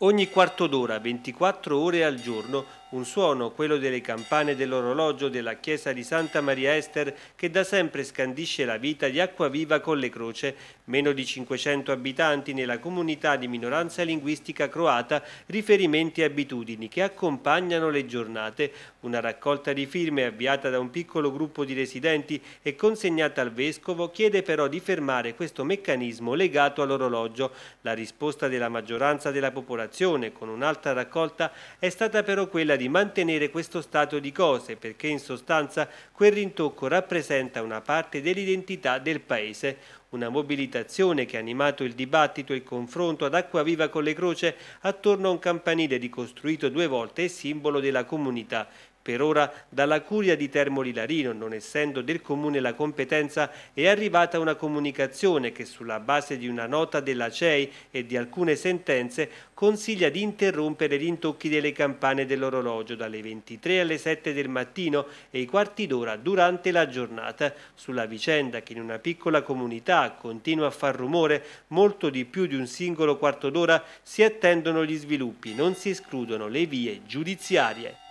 Ogni quarto d'ora, 24 ore al giorno, un suono, quello delle campane dell'orologio della chiesa di Santa Maria Ester, che da sempre scandisce la vita di Acquaviva con le Croce, meno di 500 abitanti nella comunità di minoranza linguistica croata, riferimenti e abitudini che accompagnano le giornate. Una raccolta di firme avviata da un piccolo gruppo di residenti e consegnata al Vescovo chiede però di fermare questo meccanismo legato all'orologio. La risposta della maggioranza della popolazione con un'altra raccolta è stata però quella di mantenere questo stato di cose perché in sostanza quel rintocco rappresenta una parte dell'identità del Paese, una mobilitazione che ha animato il dibattito e il confronto ad acqua viva con le Croce attorno a un campanile ricostruito due volte e simbolo della comunità, per ora dalla curia di Termoli Larino, non essendo del comune la competenza, è arrivata una comunicazione che sulla base di una nota della CEI e di alcune sentenze consiglia di interrompere gli intocchi delle campane dell'orologio dalle 23 alle 7 del mattino e i quarti d'ora durante la giornata sulla vicenda che in una piccola comunità continua a far rumore molto di più di un singolo quarto d'ora si attendono gli sviluppi, non si escludono le vie giudiziarie.